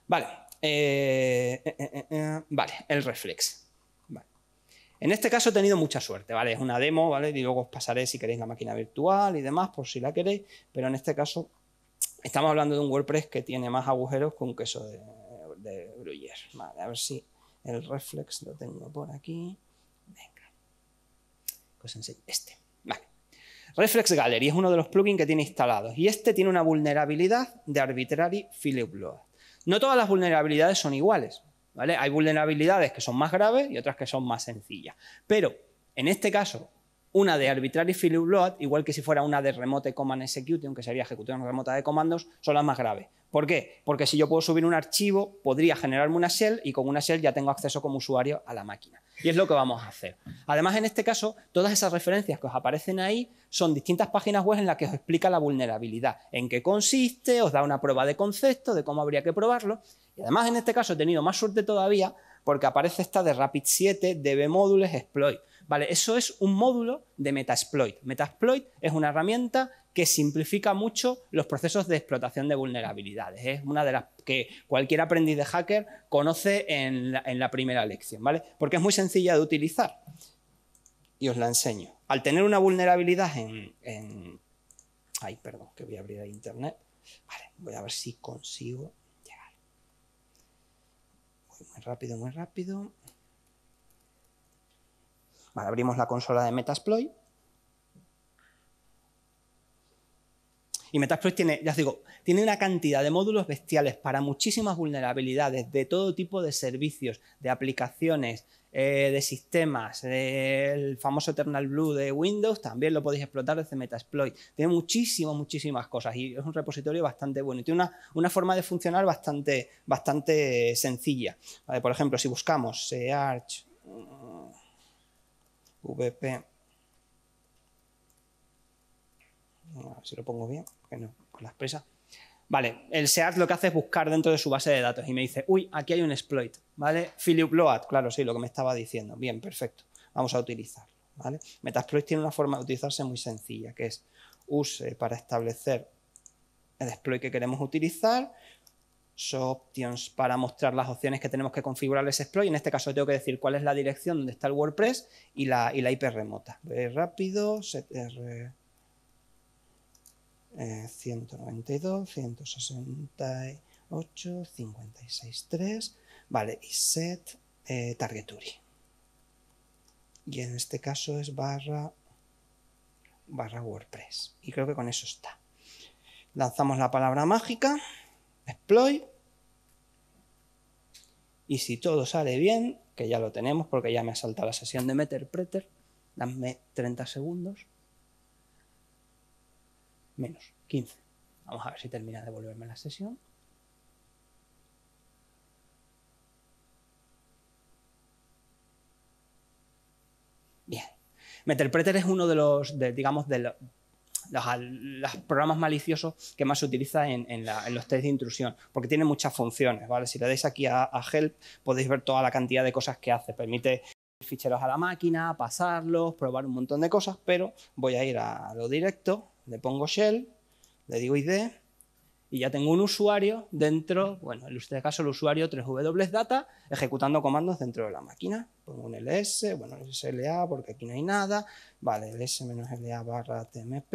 Vale, eh, eh, eh, vale, el reflex. En este caso he tenido mucha suerte, ¿vale? Es una demo, ¿vale? Y luego os pasaré si queréis la máquina virtual y demás, por si la queréis, pero en este caso estamos hablando de un WordPress que tiene más agujeros que un queso de de Vale, a ver si el reflex lo tengo por aquí. Venga. Pues este. Vale. Reflex Gallery es uno de los plugins que tiene instalados y este tiene una vulnerabilidad de Arbitrary file Load. No todas las vulnerabilidades son iguales. ¿vale? Hay vulnerabilidades que son más graves y otras que son más sencillas. Pero en este caso, una de arbitrary fill load, igual que si fuera una de remote command execution, que sería ejecución remota de comandos, son las más graves. ¿Por qué? Porque si yo puedo subir un archivo, podría generarme una shell y con una shell ya tengo acceso como usuario a la máquina. Y es lo que vamos a hacer. Además, en este caso, todas esas referencias que os aparecen ahí son distintas páginas web en las que os explica la vulnerabilidad, en qué consiste, os da una prueba de concepto, de cómo habría que probarlo. Y además, en este caso, he tenido más suerte todavía porque aparece esta de Rapid 7 DB Modules Exploit Vale, eso es un módulo de Metasploit. Metasploit es una herramienta que simplifica mucho los procesos de explotación de vulnerabilidades. Es una de las que cualquier aprendiz de hacker conoce en la, primera lección, ¿vale? Porque es muy sencilla de utilizar. Y os la enseño. Al tener una vulnerabilidad en... Ay, perdón, que voy a abrir a internet. voy a ver si consigo llegar. muy rápido, muy rápido abrimos la consola de Metasploit. Y Metasploit tiene, ya os digo, tiene una cantidad de módulos bestiales para muchísimas vulnerabilidades de todo tipo de servicios, de aplicaciones, eh, de sistemas. el famoso Eternal Blue de Windows también lo podéis explotar desde Metasploit. Tiene muchísimas, muchísimas cosas y es un repositorio bastante bueno. Y tiene una, forma de funcionar bastante, bastante sencilla. por ejemplo, si buscamos Arch VP. A ver si lo pongo bien, que no, con las presas. Vale, el SEAT lo que hace es buscar dentro de su base de datos y me dice, uy, aquí hay un exploit, ¿vale? Philip Load, claro, sí, lo que me estaba diciendo. Bien, perfecto. Vamos a utilizarlo, ¿vale? Metasploit tiene una forma de utilizarse muy sencilla, que es use para establecer el exploit que queremos utilizar options para mostrar las opciones que tenemos que configurar exploit. En este caso tengo que decir cuál es la dirección donde está el WordPress y la, y la IP remota. rápido, 192, 168, 563 vale, y set eh, targeturi Y en este caso es barra, barra WordPress. Y creo que con eso está. Lanzamos la palabra mágica exploit. Y si todo sale bien, que ya lo tenemos porque ya me ha saltado la sesión de meter preter, dame 30 segundos. Menos, 15. Vamos a ver si termina de devolverme la sesión. Bien. Meterpreter es uno de los, digamos, de, los los, programas maliciosos que más se utilizan en, los test de intrusión, porque tiene muchas funciones, ¿vale? Si le dais aquí a, Help podéis ver toda la cantidad de cosas que hace. Permite ficheros a la máquina, pasarlos, probar un montón de cosas, pero voy a ir a lo directo, le pongo shell, le digo id, y ya tengo un usuario dentro, bueno, en este caso el usuario 3W Data, ejecutando comandos dentro de la máquina. Pongo un ls, bueno, sla porque aquí no hay nada, vale, ls-la barra tmp,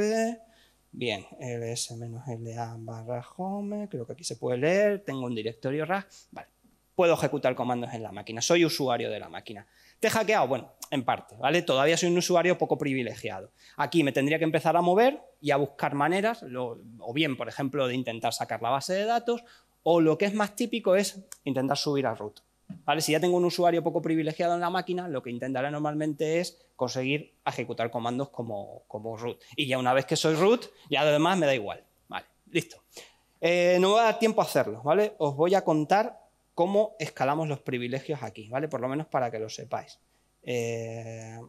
bien, ls-la barra home, creo que aquí se puede leer, tengo un directorio RAS, vale, puedo ejecutar comandos en la máquina, soy usuario de la máquina. ¿Te he hackeado? Bueno, en parte, ¿vale? Todavía soy un usuario poco privilegiado. Aquí me tendría que empezar a mover y a buscar maneras, o bien, por ejemplo, de intentar sacar la base de datos, o lo que es más típico es intentar subir a root. ¿Vale? Si ya tengo un usuario poco privilegiado en la máquina, lo que intentaré normalmente es conseguir ejecutar comandos como, root. Y ya una vez que soy root, ya lo demás me da igual. Vale, listo. Eh, no me va a dar tiempo a hacerlo, ¿vale? Os voy a contar cómo escalamos los privilegios aquí, ¿vale? Por lo menos para que lo sepáis. Eh,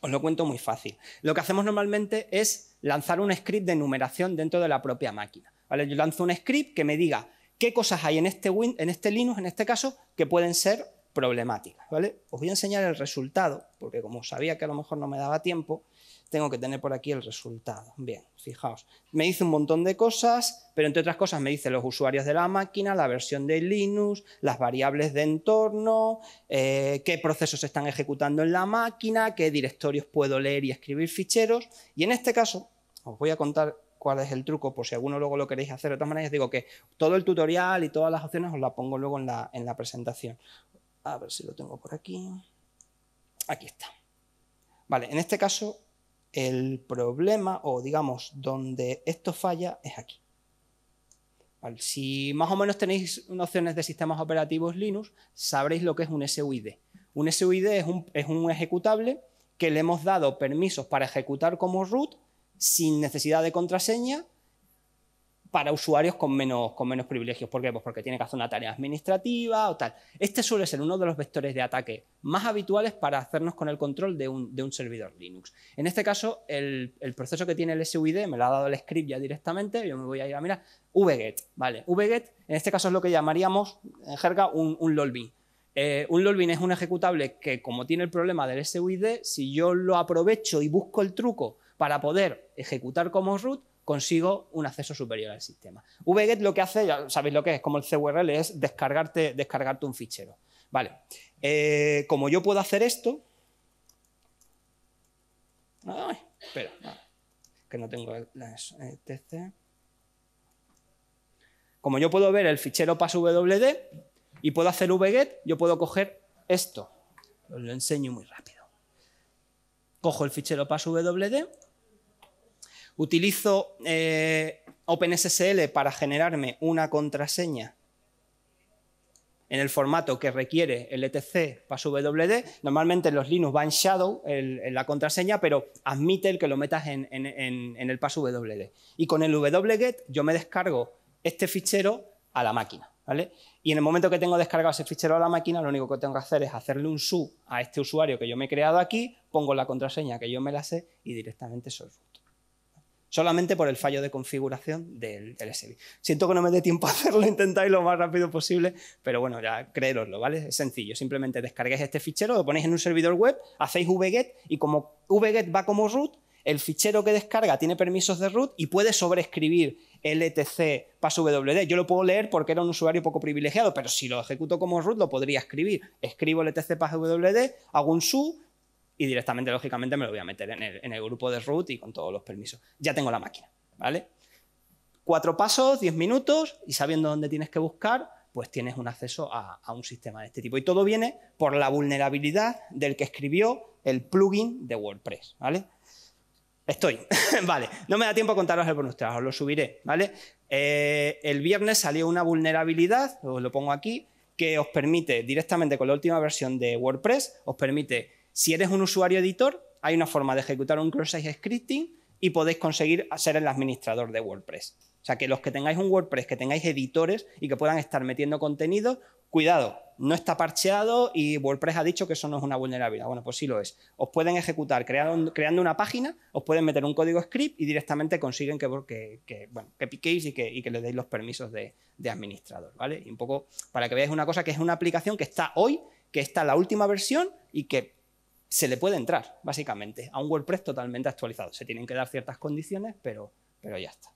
os lo cuento muy fácil. Lo que hacemos normalmente es lanzar un script de numeración dentro de la propia máquina. ¿vale? Yo lanzo un script que me diga qué cosas hay en este, Win en este Linux, en este caso, que pueden ser problemáticas. ¿vale? Os voy a enseñar el resultado, porque como sabía que a lo mejor no me daba tiempo, tengo que tener por aquí el resultado. Bien, fijaos, me dice un montón de cosas, pero entre otras cosas me dice los usuarios de la máquina, la versión de Linux, las variables de entorno, eh, qué procesos se están ejecutando en la máquina, qué directorios puedo leer y escribir ficheros. Y en este caso, os voy a contar cuál es el truco, por si alguno luego lo queréis hacer de todas maneras, digo que todo el tutorial y todas las opciones os la pongo luego en la, en la presentación. A ver si lo tengo por aquí. Aquí está. Vale, en este caso el problema, o digamos, donde esto falla, es aquí. si más o menos tenéis nociones de sistemas operativos Linux, sabréis lo que es un SUID. Un SUID es un ejecutable que le hemos dado permisos para ejecutar como root sin necesidad de contraseña para usuarios con menos, con menos privilegios. ¿Por qué? Pues porque tiene que hacer una tarea administrativa o tal. Este suele ser uno de los vectores de ataque más habituales para hacernos con el control de un, servidor Linux. En este caso, el, proceso que tiene el SUID me lo ha dado el script ya directamente, yo me voy a ir a mirar, vget, ¿vale? Vget, en este caso es lo que llamaríamos en jerga un, un lolbin. Eh, un lolbin es un ejecutable que, como tiene el problema del SUID, si yo lo aprovecho y busco el truco para poder ejecutar como root, consigo un acceso superior al sistema. VGET lo que hace, ya sabéis lo que es, como el CURL, es descargarte, descargarte un fichero. Vale, eh, como yo puedo hacer esto... Ay, espera, que no tengo el Como yo puedo ver el fichero passwd y puedo hacer vget, yo puedo coger esto. Os lo enseño muy rápido. Cojo el fichero passwd Utilizo eh, OpenSSL para generarme una contraseña en el formato que requiere el etc wd. Normalmente los Linux van shadow en la contraseña, pero admite el que lo metas en, el en, wd. Y con el wget yo me descargo este fichero a la máquina. ¿vale? Y en el momento que tengo descargado ese fichero a la máquina, lo único que tengo que hacer es hacerle un su a este usuario que yo me he creado aquí, pongo la contraseña que yo me la sé y directamente soy solamente por el fallo de configuración del, del Siento que no me dé tiempo a hacerlo, intentáis lo más rápido posible, pero bueno, ya creeroslo, ¿vale? Es sencillo, simplemente descarguéis este fichero, lo ponéis en un servidor web, hacéis vget y como vget va como root, el fichero que descarga tiene permisos de root y puede sobreescribir LTC passwd. Yo lo puedo leer porque era un usuario poco privilegiado, pero si lo ejecuto como root lo podría escribir. Escribo LTC passwd, hago un su, y directamente, lógicamente, me lo voy a meter en el, grupo de root y con todos los permisos. Ya tengo la máquina, ¿vale? Cuatro pasos, diez minutos y sabiendo dónde tienes que buscar, pues tienes un acceso a, un sistema de este tipo. Y todo viene por la vulnerabilidad del que escribió el plugin de WordPress, ¿vale? Estoy, vale, no me da tiempo a contaros el bonus os lo subiré, ¿vale? Eh, el viernes salió una vulnerabilidad, os lo pongo aquí, que os permite directamente con la última versión de WordPress, os permite si eres un usuario editor, hay una forma de ejecutar un cross-site scripting y podéis conseguir ser el administrador de WordPress. O sea, que los que tengáis un WordPress, que tengáis editores y que puedan estar metiendo contenido, cuidado, no está parcheado y WordPress ha dicho que eso no es una vulnerabilidad. Bueno, pues sí lo es. Os pueden ejecutar creando, una página, os pueden meter un código script y directamente consiguen que, que, bueno, que piquéis y que, y que le deis los permisos de, administrador, ¿vale? Y un poco para que veáis una cosa que es una aplicación que está hoy, que está en la última versión y que se le puede entrar, básicamente, a un WordPress totalmente actualizado. Se tienen que dar ciertas condiciones, pero, pero ya está.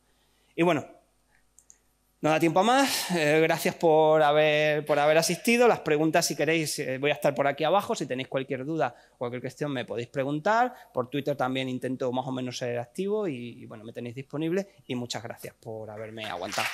Y bueno, no da tiempo a más. Eh, gracias por haber, por haber asistido. Las preguntas, si queréis, eh, voy a estar por aquí abajo. Si tenéis cualquier duda o cualquier cuestión, me podéis preguntar. Por Twitter también intento más o menos ser activo y, y bueno, me tenéis disponible. Y muchas gracias por haberme aguantado.